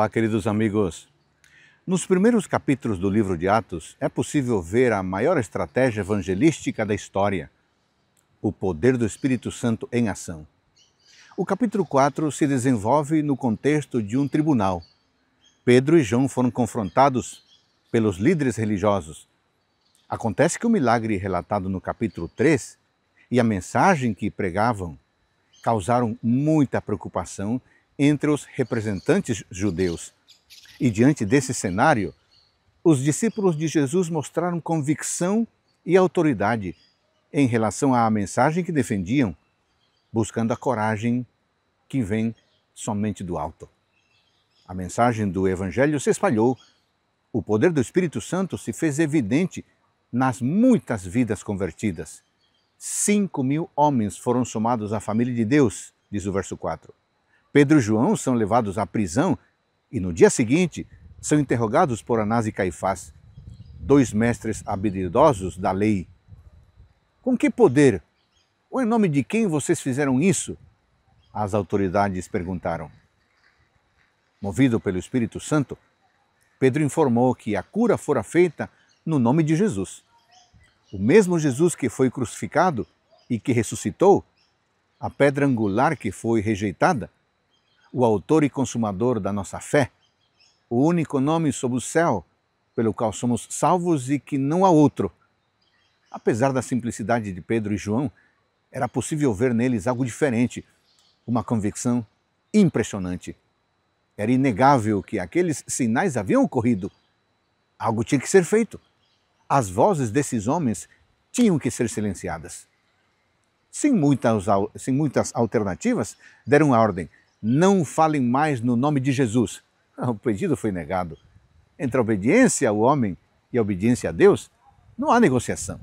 Olá, queridos amigos. Nos primeiros capítulos do livro de Atos é possível ver a maior estratégia evangelística da história, o poder do Espírito Santo em ação. O capítulo 4 se desenvolve no contexto de um tribunal. Pedro e João foram confrontados pelos líderes religiosos. Acontece que o milagre relatado no capítulo 3 e a mensagem que pregavam causaram muita preocupação entre os representantes judeus. E diante desse cenário, os discípulos de Jesus mostraram convicção e autoridade em relação à mensagem que defendiam, buscando a coragem que vem somente do alto. A mensagem do Evangelho se espalhou, o poder do Espírito Santo se fez evidente nas muitas vidas convertidas. Cinco mil homens foram somados à família de Deus, diz o verso 4. Pedro e João são levados à prisão e no dia seguinte são interrogados por Anás e Caifás, dois mestres habilidosos da lei. Com que poder ou em nome de quem vocês fizeram isso? As autoridades perguntaram. Movido pelo Espírito Santo, Pedro informou que a cura fora feita no nome de Jesus. O mesmo Jesus que foi crucificado e que ressuscitou, a pedra angular que foi rejeitada, o autor e consumador da nossa fé, o único nome sob o céu pelo qual somos salvos e que não há outro. Apesar da simplicidade de Pedro e João, era possível ver neles algo diferente, uma convicção impressionante. Era inegável que aqueles sinais haviam ocorrido. Algo tinha que ser feito. As vozes desses homens tinham que ser silenciadas. Sem muitas, sem muitas alternativas, deram a ordem: não falem mais no nome de Jesus. Ah, o pedido foi negado. Entre a obediência ao homem e a obediência a Deus, não há negociação.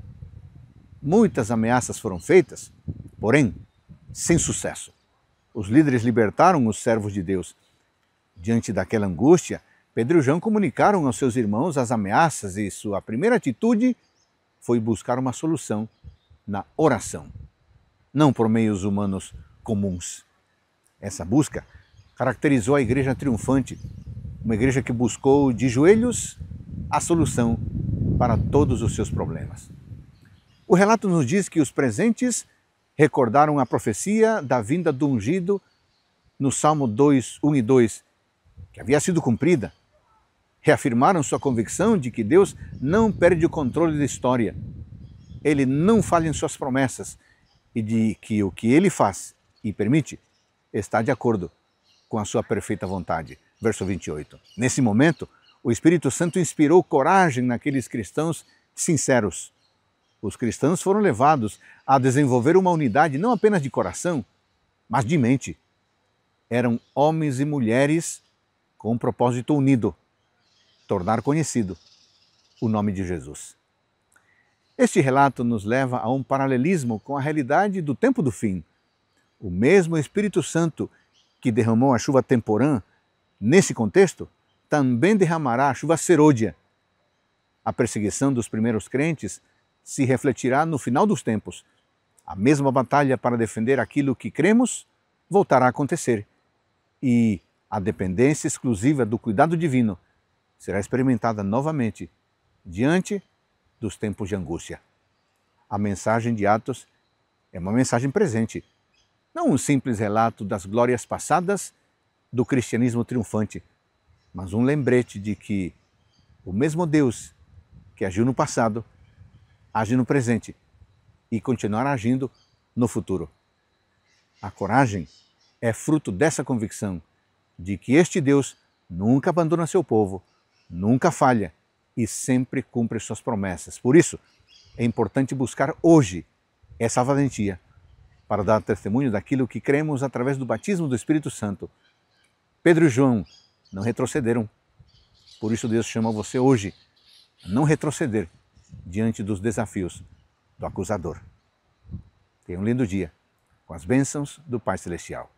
Muitas ameaças foram feitas, porém, sem sucesso. Os líderes libertaram os servos de Deus. Diante daquela angústia, Pedro e João comunicaram aos seus irmãos as ameaças e sua primeira atitude foi buscar uma solução na oração, não por meios humanos comuns. Essa busca caracterizou a Igreja triunfante, uma igreja que buscou de joelhos a solução para todos os seus problemas. O relato nos diz que os presentes recordaram a profecia da vinda do ungido no Salmo 2, 1 e 2, que havia sido cumprida. Reafirmaram sua convicção de que Deus não perde o controle da história. Ele não falha em suas promessas e de que o que ele faz e permite está de acordo com a sua perfeita vontade. Verso 28. Nesse momento, o Espírito Santo inspirou coragem naqueles cristãos sinceros. Os cristãos foram levados a desenvolver uma unidade não apenas de coração, mas de mente. Eram homens e mulheres com um propósito unido: tornar conhecido o nome de Jesus. Este relato nos leva a um paralelismo com a realidade do tempo do fim o mesmo Espírito Santo que derramou a chuva temporã, nesse contexto, também derramará a chuva serôdia. A perseguição dos primeiros crentes se refletirá no final dos tempos. A mesma batalha para defender aquilo que cremos voltará a acontecer. E a dependência exclusiva do cuidado divino será experimentada novamente diante dos tempos de angústia. A mensagem de Atos é uma mensagem presente não um simples relato das glórias passadas do cristianismo triunfante, mas um lembrete de que o mesmo Deus que agiu no passado age no presente e continuará agindo no futuro. A coragem é fruto dessa convicção de que este Deus nunca abandona seu povo, nunca falha e sempre cumpre suas promessas. Por isso, é importante buscar hoje essa valentia para dar testemunho daquilo que cremos através do batismo do Espírito Santo. Pedro e João não retrocederam. Por isso, Deus chama você hoje a não retroceder diante dos desafios do acusador. Tenha um lindo dia, com as bênçãos do Pai Celestial.